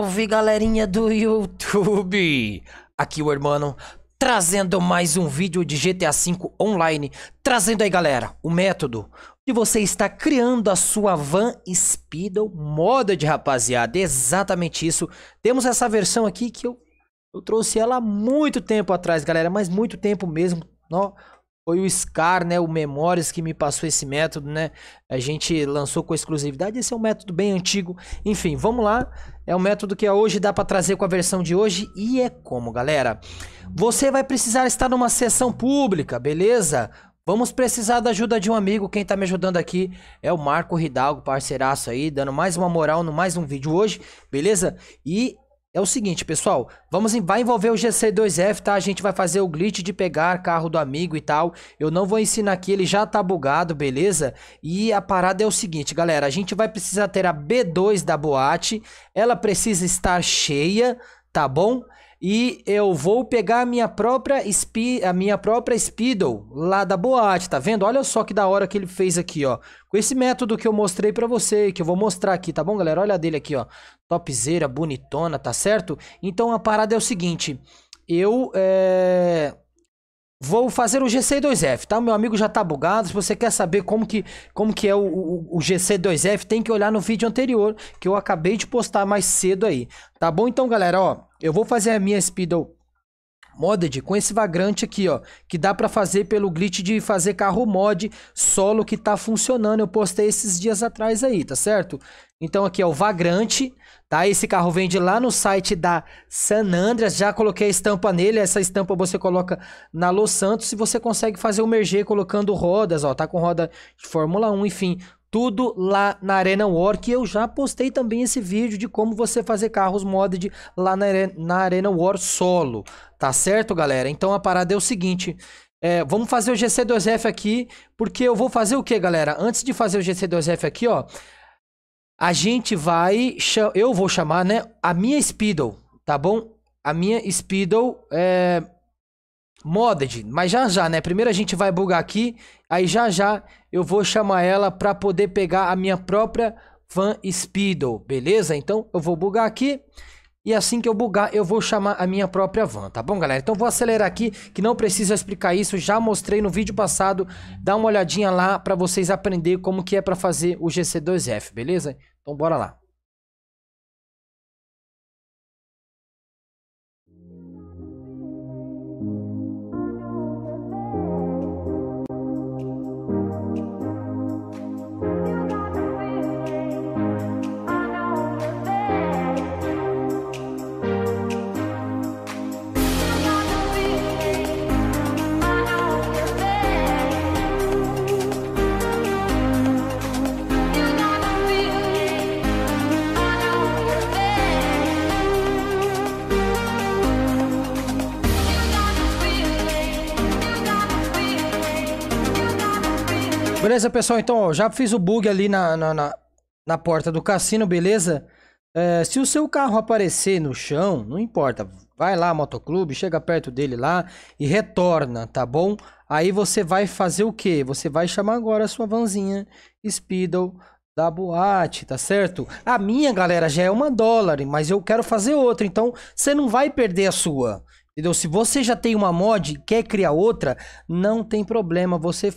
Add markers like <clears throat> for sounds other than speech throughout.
Salve galerinha do YouTube! Aqui o irmão trazendo mais um vídeo de GTA V online. Trazendo aí galera, o método de você estar criando a sua Van Speedo de rapaziada. Exatamente isso. Temos essa versão aqui que eu, eu trouxe ela há muito tempo atrás galera, mas muito tempo mesmo. Não, foi o Scar, né, o Memórias que me passou esse método, né? A gente lançou com exclusividade, esse é um método bem antigo. Enfim, vamos lá. É um método que hoje dá para trazer com a versão de hoje e é como, galera. Você vai precisar estar numa sessão pública, beleza? Vamos precisar da ajuda de um amigo. Quem tá me ajudando aqui é o Marco Hidalgo, parceiraço aí, dando mais uma moral no mais um vídeo hoje, beleza? E é o seguinte, pessoal, vamos vai envolver o GC2F, tá? A gente vai fazer o glitch de pegar carro do amigo e tal. Eu não vou ensinar aqui, ele já tá bugado, beleza? E a parada é o seguinte, galera, a gente vai precisar ter a B2 da boate, ela precisa estar cheia, tá bom? E eu vou pegar a minha própria spi, a minha própria Speedo lá da boate, tá vendo? Olha só que da hora que ele fez aqui, ó. Com esse método que eu mostrei pra você, que eu vou mostrar aqui, tá bom, galera? Olha a dele aqui, ó. Topzeira, bonitona, tá certo? Então a parada é o seguinte, eu é Vou fazer o GC2F, tá? Meu amigo já tá bugado. Se você quer saber como que, como que é o, o, o GC2F, tem que olhar no vídeo anterior que eu acabei de postar mais cedo aí. Tá bom? Então, galera, ó, eu vou fazer a minha Speedo modded com esse vagrante aqui, ó, que dá para fazer pelo glitch de fazer carro mod solo que tá funcionando. Eu postei esses dias atrás aí, tá certo? Então aqui é o vagrante, tá? Esse carro vende lá no site da San Andreas, já coloquei a estampa nele, essa estampa você coloca na Los Santos e você consegue fazer o merger colocando rodas, ó, tá com roda de Fórmula 1, enfim, tudo lá na Arena War, que eu já postei também esse vídeo de como você fazer carros modded lá na, na Arena War solo, tá certo, galera? Então a parada é o seguinte, é, vamos fazer o GC2F aqui, porque eu vou fazer o que, galera? Antes de fazer o GC2F aqui, ó, a gente vai, eu vou chamar, né, a minha Speedo, tá bom? A minha Speedo é modded, mas já já, né? Primeiro a gente vai bugar aqui, aí já já eu vou chamar ela para poder pegar a minha própria Van Speedo, beleza? Então eu vou bugar aqui e assim que eu bugar, eu vou chamar a minha própria van, tá bom, galera? Então vou acelerar aqui, que não precisa explicar isso, já mostrei no vídeo passado. Dá uma olhadinha lá para vocês aprender como que é para fazer o GC2F, beleza? Então bora lá. Beleza, pessoal? Então, ó, já fiz o bug ali na, na, na, na porta do cassino, beleza? É, se o seu carro aparecer no chão, não importa. Vai lá, motoclube, chega perto dele lá e retorna, tá bom? Aí você vai fazer o quê? Você vai chamar agora a sua vanzinha Speedle da boate, tá certo? A minha, galera, já é uma dólar, mas eu quero fazer outra. Então, você não vai perder a sua. Entendeu? Se você já tem uma mod e quer criar outra, não tem problema. Você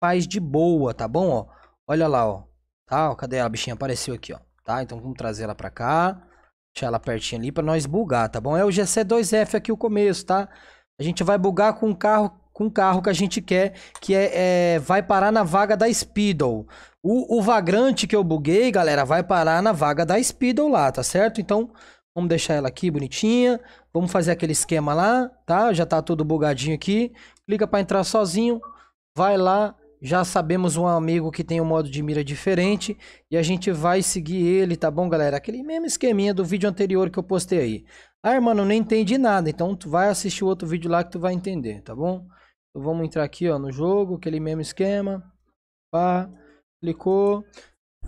faz de boa, tá bom? Ó, olha lá, ó. Tá? Ó, cadê a bichinha? Apareceu aqui, ó. Tá? Então vamos trazer ela pra cá. Deixar ela pertinho ali pra nós bugar, tá bom? É o GC2F aqui o começo, tá? A gente vai bugar com o carro com um carro que a gente quer, que é, é vai parar na vaga da Speedle. O, o vagrante que eu buguei, galera, vai parar na vaga da Speedle lá, tá certo? Então, Vamos deixar ela aqui bonitinha. Vamos fazer aquele esquema lá, tá? Já tá tudo bugadinho aqui. Clica para entrar sozinho. Vai lá, já sabemos um amigo que tem um modo de mira diferente e a gente vai seguir ele, tá bom, galera? Aquele mesmo esqueminha do vídeo anterior que eu postei aí. Ah, mano eu não entendi nada, então tu vai assistir o outro vídeo lá que tu vai entender, tá bom? Então vamos entrar aqui, ó, no jogo, aquele mesmo esquema. Pá, clicou.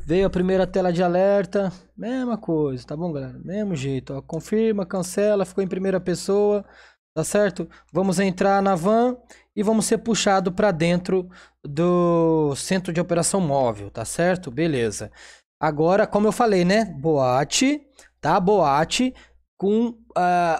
Veio a primeira tela de alerta, mesma coisa, tá bom, galera? Mesmo jeito, ó, confirma, cancela, ficou em primeira pessoa tá certo? Vamos entrar na van e vamos ser puxado para dentro do centro de operação móvel, tá certo? Beleza. Agora, como eu falei, né? Boate, tá? Boate com uh,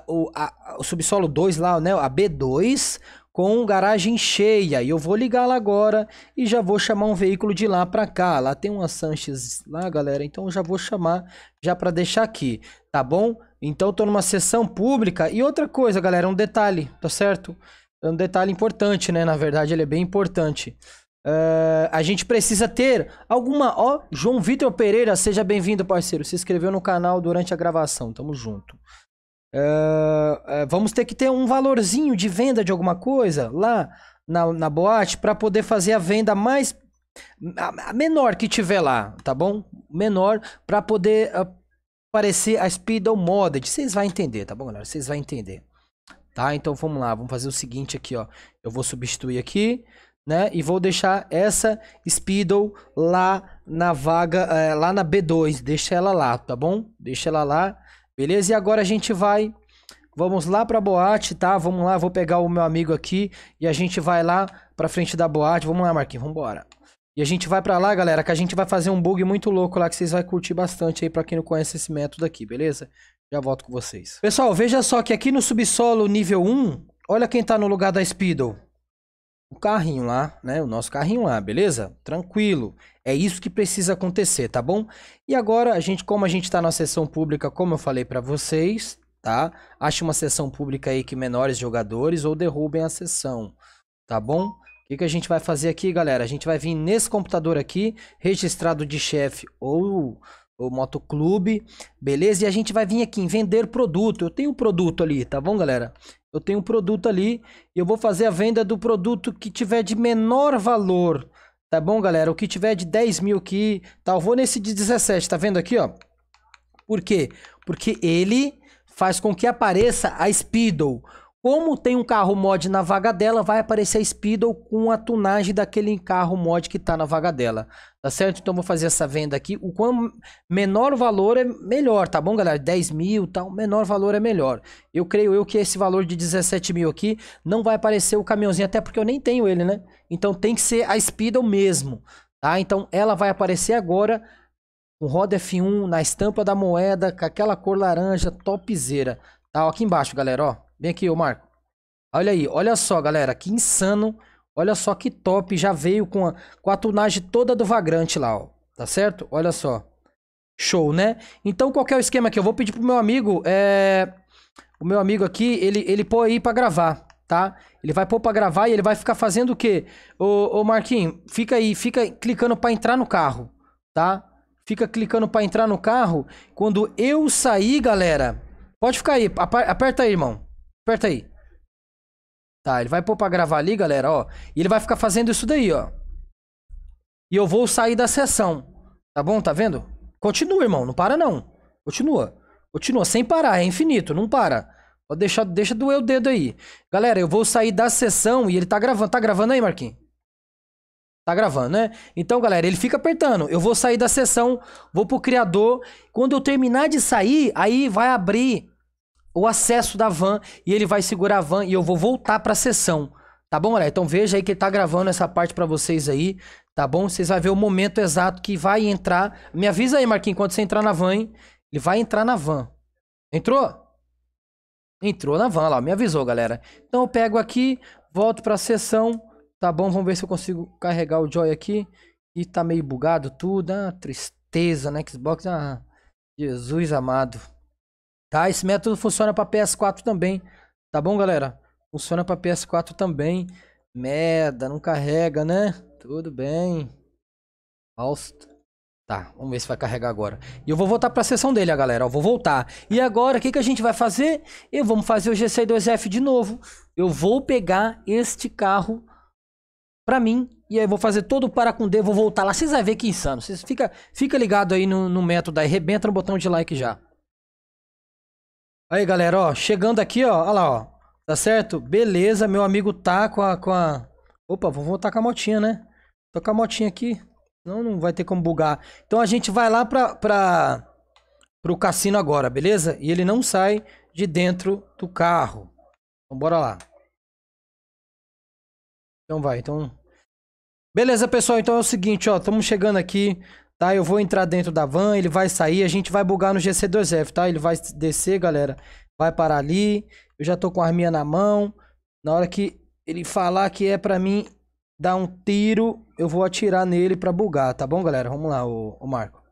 o, a, o subsolo 2 lá, né? A B2 com garagem cheia. E eu vou ligar lá agora e já vou chamar um veículo de lá para cá. Lá tem uma Sanches lá, galera. Então eu já vou chamar já para deixar aqui, tá bom? Então tô numa sessão pública. E outra coisa, galera, um detalhe, tá certo? É um detalhe importante, né? Na verdade, ele é bem importante. Uh, a gente precisa ter alguma. Ó, oh, João Vitor Pereira, seja bem-vindo, parceiro. Se inscreveu no canal durante a gravação. Tamo junto. Uh, vamos ter que ter um valorzinho de venda de alguma coisa lá na, na boate para poder fazer a venda mais. A, menor que tiver lá, tá bom? Menor, para poder ah, parecer a Speedo Modded. Vocês vão entender, tá bom, galera? Vocês vão entender. Tá? Então vamos lá, vamos fazer o seguinte aqui, ó. Eu vou substituir aqui, né? E vou deixar essa Speedo lá na vaga, é, lá na B2. Deixa ela lá, tá bom? Deixa ela lá. Beleza? E agora a gente vai... Vamos lá pra boate, tá? Vamos lá, vou pegar o meu amigo aqui e a gente vai lá pra frente da boate. Vamos lá, Marquinhos, vambora. E a gente vai para lá, galera, que a gente vai fazer um bug muito louco lá que vocês vai curtir bastante aí para quem não conhece esse método aqui, beleza? Já volto com vocês. Pessoal, veja só que aqui no subsolo nível 1, olha quem tá no lugar da Speedo. O carrinho lá, né? O nosso carrinho lá, beleza? Tranquilo. É isso que precisa acontecer, tá bom? E agora, a gente, como a gente tá na sessão pública, como eu falei para vocês, tá? Ache uma sessão pública aí que menores jogadores ou derrubem a sessão, tá bom? o que a gente vai fazer aqui, galera? A gente vai vir nesse computador aqui, registrado de chefe ou o motoclube, beleza? E a gente vai vir aqui em vender produto. Eu tenho um produto ali, tá bom, galera? Eu tenho um produto ali e eu vou fazer a venda do produto que tiver de menor valor, tá bom, galera? O que tiver de 10 mil aqui, tá? Eu vou nesse de 17, tá vendo aqui, ó? Por quê? Porque ele faz com que apareça a Speedo. Como tem um carro mod na vaga dela, vai aparecer a Speedo com a tunagem daquele carro mod que está na vaga dela. Tá certo? Então vou fazer essa venda aqui. O quanto menor o valor é melhor, tá bom, galera? 10 mil tal, menor valor é melhor. Eu creio eu que esse valor de 17 mil aqui não vai aparecer o caminhãozinho, até porque eu nem tenho ele, né? Então tem que ser a Speedo mesmo, tá? Então ela vai aparecer agora com roda F1 na estampa da moeda, com aquela cor laranja topzera. Tá, ó, aqui embaixo, galera, ó. Vem aqui, ô Marco. Olha aí, olha só, galera, que insano. Olha só que top, já veio com a, com a tunagem toda do Vagrante lá, ó. Tá certo? Olha só. Show, né? Então, qual é o esquema aqui? Eu vou pedir pro meu amigo, é... O meu amigo aqui, ele, ele pôr aí pra gravar, tá? Ele vai pôr pra gravar e ele vai ficar fazendo o quê? Ô, ô Marquinhos, fica aí, fica clicando pra entrar no carro, tá? Fica clicando pra entrar no carro. Quando eu sair, galera... Pode ficar aí, aperta aí, irmão. Aperta aí. Tá, ele vai pôr pra gravar ali, galera, ó. E ele vai ficar fazendo isso daí, ó. E eu vou sair da sessão. Tá bom? Tá vendo? Continua, irmão. Não para, não. Continua. Continua, sem parar. É infinito. Não para. Pode deixar, deixa doer o dedo aí. Galera, eu vou sair da sessão e ele tá gravando. Tá gravando aí, Marquinhos? Tá gravando, né? Então, galera, ele fica apertando. Eu vou sair da sessão, vou pro criador. Quando eu terminar de sair, aí vai abrir o acesso da van e ele vai segurar a van e eu vou voltar para a sessão. Tá bom, galera? Então veja aí que ele tá gravando essa parte para vocês aí, tá bom? Vocês vão ver o momento exato que vai entrar. Me avisa aí, Marquinhos, quando você entrar na van, hein? Ele vai entrar na van. Entrou? Entrou na van lá, me avisou, galera. Então eu pego aqui, volto para a sessão, tá bom? Vamos ver se eu consigo carregar o Joy aqui. E tá meio bugado tudo, ah, tristeza, né? Xbox, ah, Jesus amado. Tá? Esse método funciona para PS4 também. Tá bom, galera? Funciona para PS4 também. Merda, não carrega, né? Tudo bem. Alst. Tá, vamos ver se vai carregar agora. E eu vou voltar para a sessão dele, galera. Eu vou voltar. E agora, o que, que a gente vai fazer? Eu vou fazer o GC2F de novo. Eu vou pegar este carro para mim. E aí vou fazer todo o para com D. Vou voltar lá. Vocês vão ver que insano. Vocês fica, fica ligado aí no, no método aí. Rebenta no botão de like já. Aí, galera, ó, chegando aqui, ó, lá, ó. Tá certo? Beleza, meu amigo tá com a. Com a... Opa, vou voltar tá com a motinha, né? Tô com a motinha aqui. Não, não vai ter como bugar. Então a gente vai lá pra, pra, pro cassino agora, beleza? E ele não sai de dentro do carro. Então bora lá. Então vai, então. Beleza, pessoal. Então é o seguinte, ó. Estamos chegando aqui Tá? Eu vou entrar dentro da van, ele vai sair, a gente vai bugar no GC2F, tá? Ele vai descer, galera. Vai parar ali. Eu já tô com a arminha na mão. Na hora que ele falar que é pra mim dar um tiro, eu vou atirar nele pra bugar, tá bom, galera? Vamos lá, o, o Marco.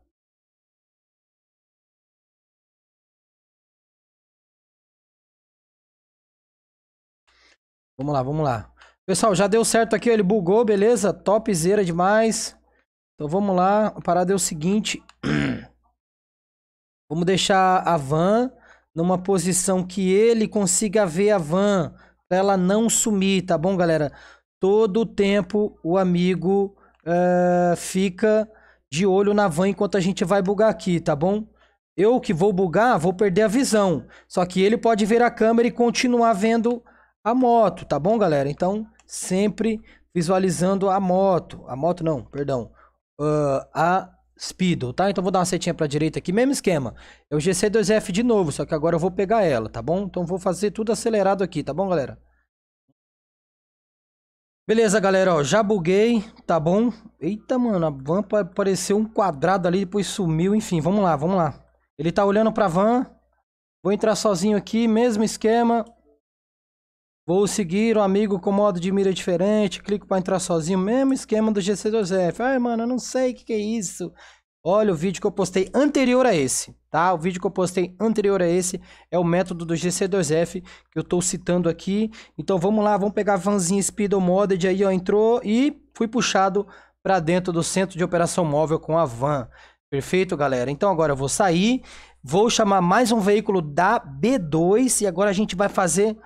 Vamos lá, vamos lá. Pessoal, já deu certo aqui, ele bugou, beleza? Topzera demais. Então vamos lá, a parada é o seguinte. <clears throat> Vamos deixar a van numa posição que ele consiga ver a van, para ela não sumir, tá bom, galera? Todo o tempo o amigo uh, fica de olho na van enquanto a gente vai bugar aqui, tá bom? Eu que vou bugar, vou perder a visão. Só que ele pode ver a câmera e continuar vendo a moto, tá bom, galera? Então, sempre visualizando a moto. A moto não, perdão uh, a Speedle, tá? Então vou dar uma setinha para direita aqui, mesmo esquema. É o GC2F de novo, só que agora eu vou pegar ela, tá bom? Então vou fazer tudo acelerado aqui, tá bom, galera? Beleza, galera, ó, já buguei, tá bom? Eita, mano, a van apareceu um quadrado ali, depois sumiu, enfim, vamos lá, vamos lá. Ele tá olhando pra van, vou entrar sozinho aqui, mesmo esquema, Vou seguir o um amigo com modo de mira diferente, clico para entrar sozinho, mesmo esquema do GC 2 f Ai, mano, eu não sei o que, que é isso. Olha o vídeo que eu postei anterior a esse, tá? O vídeo que eu postei anterior a esse é o método do GC2F que eu tô citando aqui. Então vamos lá, vamos pegar a vanzinha Speedo Modded aí, ó, entrou e fui puxado para dentro do centro de operação móvel com a van. Perfeito, galera? Então agora eu vou sair, vou chamar mais um veículo da B2 e agora a gente vai fazer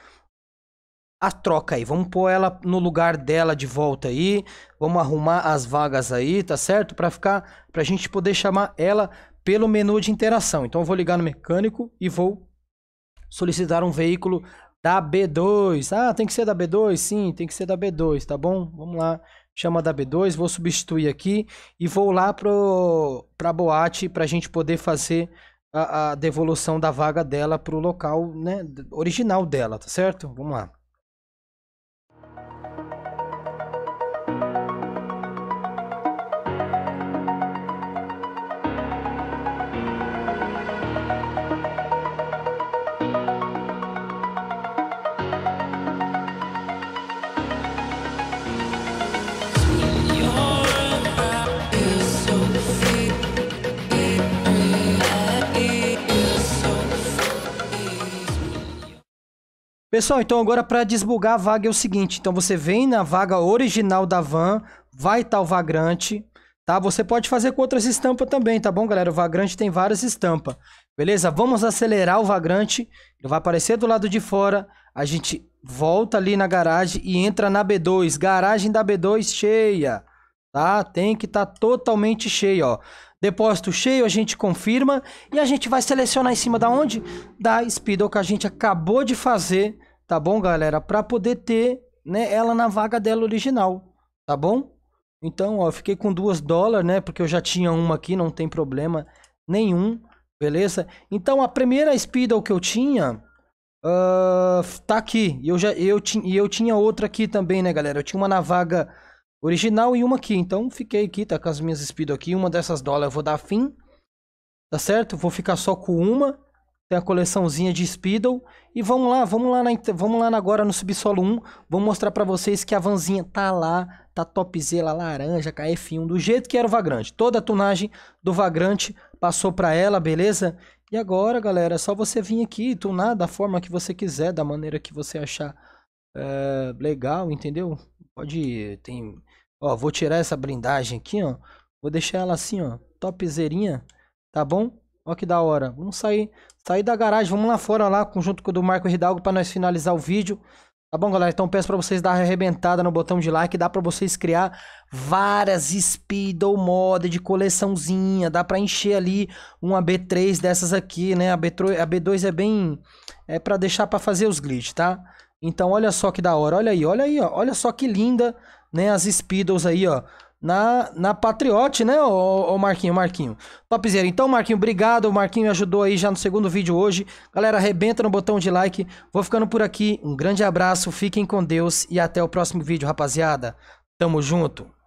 a ah, troca aí. Vamos pôr ela no lugar dela de volta aí. Vamos arrumar as vagas aí, tá certo? Para ficar, pra gente poder chamar ela pelo menu de interação. Então eu vou ligar no mecânico e vou solicitar um veículo da B2. Ah, tem que ser da B2? Sim, tem que ser da B2, tá bom? Vamos lá. Chama da B2, vou substituir aqui e vou lá pro pra boate pra gente poder fazer a, a devolução da vaga dela pro local, né, original dela, tá certo? Vamos lá. Pessoal, então agora para desbugar a vaga é o seguinte, então você vem na vaga original da van, vai estar tá o vagrante, tá? Você pode fazer com outras estampas também, tá bom, galera? O vagrante tem várias estampas, beleza? Vamos acelerar o vagrante, ele vai aparecer do lado de fora, a gente volta ali na garagem e entra na B2, garagem da B2 cheia tá? Tem que estar tá totalmente cheio, ó. Depósito cheio, a gente confirma e a gente vai selecionar em cima da onde? Da Speedo que a gente acabou de fazer, tá bom, galera? Para poder ter, né, ela na vaga dela original, tá bom? Então, ó, fiquei com duas dólares, né? Porque eu já tinha uma aqui, não tem problema nenhum, beleza? Então, a primeira Speedo que eu tinha, uh, tá aqui. E eu já eu, ti, eu tinha outra aqui também, né, galera? Eu tinha uma na vaga original e uma aqui. Então fiquei aqui, tá com as minhas speedo aqui. Uma dessas dólares eu vou dar fim. Tá certo? Vou ficar só com uma. Tem a coleçãozinha de Speedo. E vamos lá, vamos lá, na, vamos lá agora no Subsolo 1. Vou mostrar para vocês que a vanzinha tá lá, tá topzela laranja, KF1, do jeito que era o Vagrante. Toda a tunagem do Vagrante passou para ela, beleza? E agora, galera, é só você vir aqui e tunar da forma que você quiser, da maneira que você achar é, legal, entendeu? Pode, tem Ó, vou tirar essa blindagem aqui, ó. Vou deixar ela assim, ó. topzerinha, Tá bom? Ó que da hora. Vamos sair, sair da garagem. Vamos lá fora lá, conjunto com o do Marco Hidalgo para nós finalizar o vídeo. Tá bom, galera? Então peço para vocês dar arrebentada no botão de like, dá para vocês criar várias speedo mod de coleçãozinha, dá para encher ali uma B3 dessas aqui, né? A, B3, a B2 é bem é para deixar para fazer os glitch, tá? Então olha só que da hora, olha aí, olha aí, ó. olha só que linda né? As Speedos aí, ó. Na, na Patriote, né, ô, ô Marquinho, Marquinho? Topzera. Então, Marquinho, obrigado. O Marquinho me ajudou aí já no segundo vídeo hoje. Galera, arrebenta no botão de like. Vou ficando por aqui. Um grande abraço, fiquem com Deus e até o próximo vídeo, rapaziada. Tamo junto.